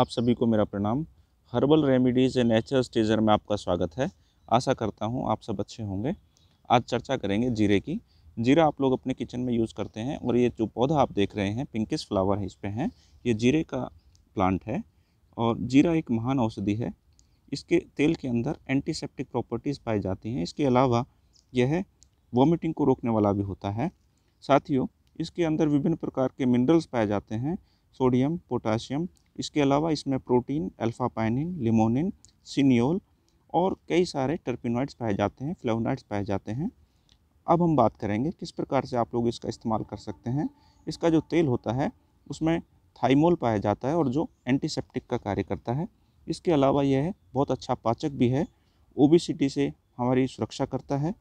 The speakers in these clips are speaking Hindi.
आप सभी को मेरा प्रणाम हर्बल रेमिडीज एंड नेचुरल स्टेजर में आपका स्वागत है आशा करता हूँ आप सब अच्छे होंगे आज चर्चा करेंगे जीरे की जीरा आप लोग अपने किचन में यूज़ करते हैं और ये जो पौधा आप देख रहे हैं पिंकिस फ्लावर है इस पर हैं ये जीरे का प्लांट है और जीरा एक महान औषधि है इसके तेल के अंदर एंटीसेप्टिक प्रॉपर्टीज़ पाई जाती हैं इसके अलावा यह वॉमिटिंग को रोकने वाला भी होता है साथियों इसके अंदर विभिन्न प्रकार के मिनरल्स पाए जाते हैं सोडियम पोटाशियम इसके अलावा इसमें प्रोटीन अल्फापाइनिन लिमोनिन सीनियोल और कई सारे टर्पिनोइड्स पाए जाते हैं फ्लेवनाइड्स पाए जाते हैं अब हम बात करेंगे किस प्रकार से आप लोग इसका इस्तेमाल कर सकते हैं इसका जो तेल होता है उसमें थाइमोल पाया जाता है और जो एंटीसेप्टिक का कार्य करता है इसके अलावा यह बहुत अच्छा पाचक भी है ओबिसिटी से हमारी सुरक्षा करता है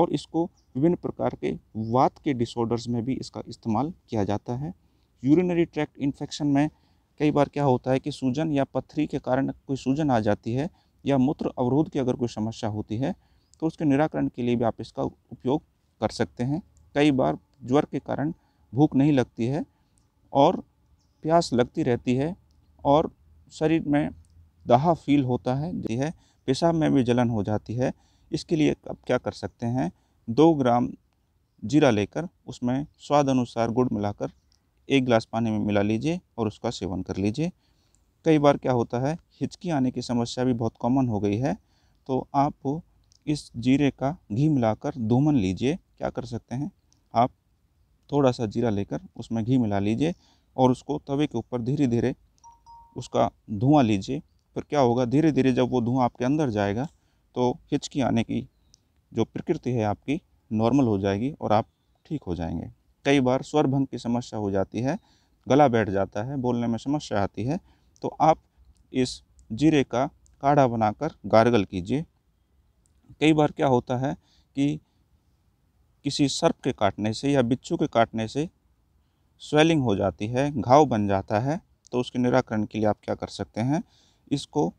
और इसको विभिन्न प्रकार के वात के डिसऑर्डर्स में भी इसका इस्तेमाल किया जाता है यूरिनरी ट्रैक्ट इन्फेक्शन में कई बार क्या होता है कि सूजन या पथरी के कारण कोई सूजन आ जाती है या मूत्र अवरोध की अगर कोई समस्या होती है तो उसके निराकरण के लिए भी आप इसका उपयोग कर सकते हैं कई बार ज्वर के कारण भूख नहीं लगती है और प्यास लगती रहती है और शरीर में दहा फील होता है जी है पेशाब में भी जलन हो जाती है इसके लिए आप क्या कर सकते हैं दो ग्राम जीरा लेकर उसमें स्वाद अनुसार गुड़ मिलाकर एक गिलास पानी में मिला लीजिए और उसका सेवन कर लीजिए कई बार क्या होता है हिचकी आने की समस्या भी बहुत कॉमन हो गई है तो आप इस जीरे का घी मिलाकर दोमन लीजिए क्या कर सकते हैं आप थोड़ा सा जीरा लेकर उसमें घी मिला लीजिए और उसको तवे के ऊपर धीरे धीरे उसका धुआं लीजिए फिर क्या होगा धीरे धीरे जब वो धुआं आपके अंदर जाएगा तो हिचकी आने की जो प्रकृति है आपकी नॉर्मल हो जाएगी और आप ठीक हो जाएंगे कई बार स्वर भंग की समस्या हो जाती है गला बैठ जाता है बोलने में समस्या आती है तो आप इस जीरे का काढ़ा बनाकर गारगल कीजिए कई बार क्या होता है कि किसी सर्प के काटने से या बिच्छू के काटने से स्वेलिंग हो जाती है घाव बन जाता है तो उसके निराकरण के लिए आप क्या कर सकते हैं इसको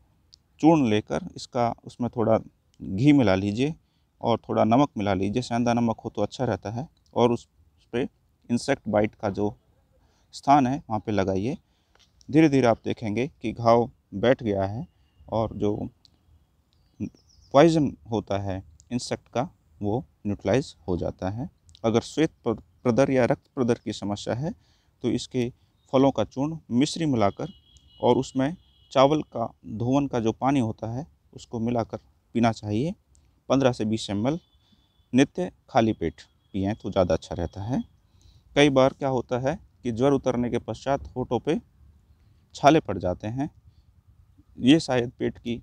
चूर्ण लेकर इसका उसमें थोड़ा घी मिला लीजिए और थोड़ा नमक मिला लीजिए सेंधा नमक हो तो अच्छा रहता है और उस पे इंसेक्ट बाइट का जो स्थान है वहाँ पे लगाइए धीरे धीरे आप देखेंगे कि घाव बैठ गया है और जो पॉइजन होता है इंसेक्ट का वो न्यूट्रलाइज हो जाता है अगर श्वेत प्रदर या रक्त प्रदर की समस्या है तो इसके फलों का चूर्ण मिश्री मिलाकर और उसमें चावल का धोवन का जो पानी होता है उसको मिलाकर पीना चाहिए 15 से 20 एम नित्य खाली पेट पिए तो ज़्यादा अच्छा रहता है कई बार क्या होता है कि ज्वर उतरने के पश्चात होठों पे छाले पड़ जाते हैं ये शायद पेट की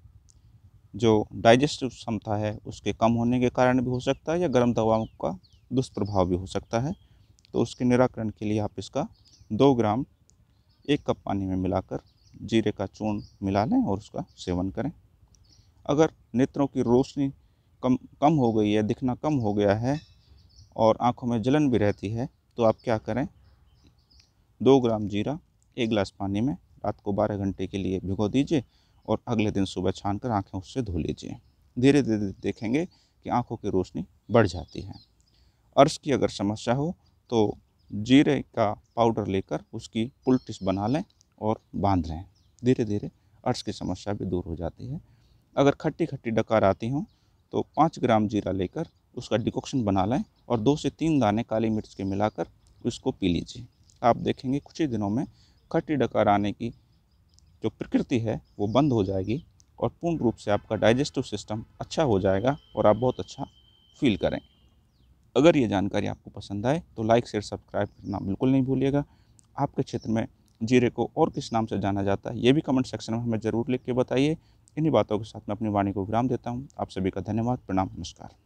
जो डाइजेस्टिव क्षमता है उसके कम होने के कारण भी हो सकता है या गर्म दवाओं का दुष्प्रभाव भी हो सकता है तो उसके निराकरण के लिए आप इसका दो ग्राम एक कप पानी में मिलाकर जीरे का चूर्ण मिला लें और उसका सेवन करें अगर नेत्रों की रोशनी कम कम हो गई है दिखना कम हो गया है और आँखों में जलन भी रहती है तो आप क्या करें दो ग्राम जीरा एक गिलास पानी में रात को बारह घंटे के लिए भिगो दीजिए और अगले दिन सुबह छान कर आँखें उससे धो लीजिए धीरे धीरे देखेंगे कि आँखों की रोशनी बढ़ जाती है अर्श की अगर समस्या हो तो जीरे का पाउडर लेकर उसकी पुलटिस बना लें और बांध लें धीरे धीरे अर्श की समस्या भी दूर हो जाती है अगर खट्टी खट्टी डकार आती हों तो पाँच ग्राम जीरा लेकर उसका डिकॉक्शन बना लें और दो से तीन दाने काली मिर्च के मिलाकर उसको पी लीजिए आप देखेंगे कुछ ही दिनों में खट्टी डकार आने की जो प्रकृति है वो बंद हो जाएगी और पूर्ण रूप से आपका डाइजेस्टिव सिस्टम अच्छा हो जाएगा और आप बहुत अच्छा फील करें अगर ये जानकारी आपको पसंद आए तो लाइक शेयर सब्सक्राइब करना बिल्कुल नहीं भूलिएगा आपके क्षेत्र में जीरे को और किस नाम से जाना जाता है ये भी कमेंट सेक्शन में हमें ज़रूर लिख के बताइए इन्हीं बातों के साथ मैं अपनी वाणी को विराम देता हूँ आप सभी का धन्यवाद प्रणाम नमस्कार